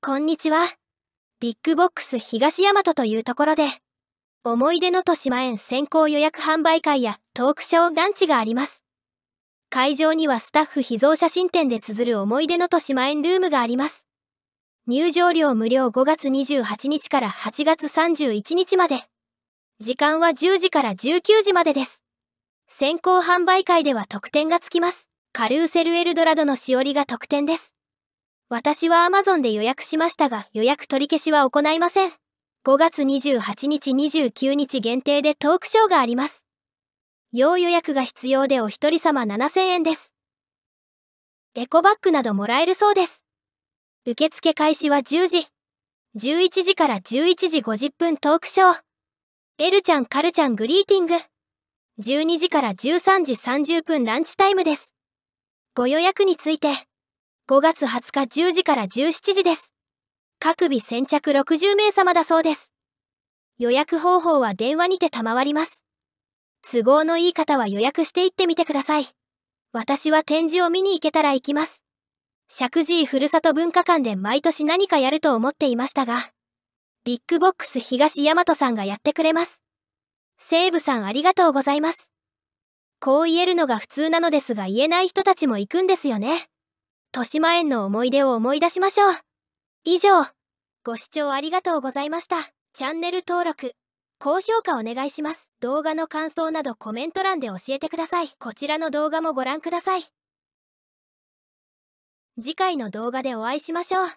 こんにちは。ビッグボックス東大和というところで、思い出のとしまえん先行予約販売会やトークショーランチがあります。会場にはスタッフ秘蔵写真展で綴る思い出のとしまえんルームがあります。入場料無料5月28日から8月31日まで。時間は10時から19時までです。先行販売会では特典がつきます。カルーセルエルドラドのしおりが特典です。私は Amazon で予約しましたが予約取り消しは行いません。5月28日29日限定でトークショーがあります。要予約が必要でお一人様7000円です。エコバッグなどもらえるそうです。受付開始は10時。11時から11時50分トークショー。エルちゃんカルちゃんグリーティング。12時から13時30分ランチタイムです。ご予約について。5月20日10時から17時です。各日先着60名様だそうです。予約方法は電話にて賜ります。都合のいい方は予約していってみてください。私は展示を見に行けたら行きます。石神井ふるさと文化館で毎年何かやると思っていましたが、ビッグボックス東大和さんがやってくれます。西武さんありがとうございます。こう言えるのが普通なのですが言えない人たちも行くんですよね。豊島園の思い出を思い出しましょう。以上、ご視聴ありがとうございました。チャンネル登録、高評価お願いします。動画の感想などコメント欄で教えてください。こちらの動画もご覧ください。次回の動画でお会いしましょう。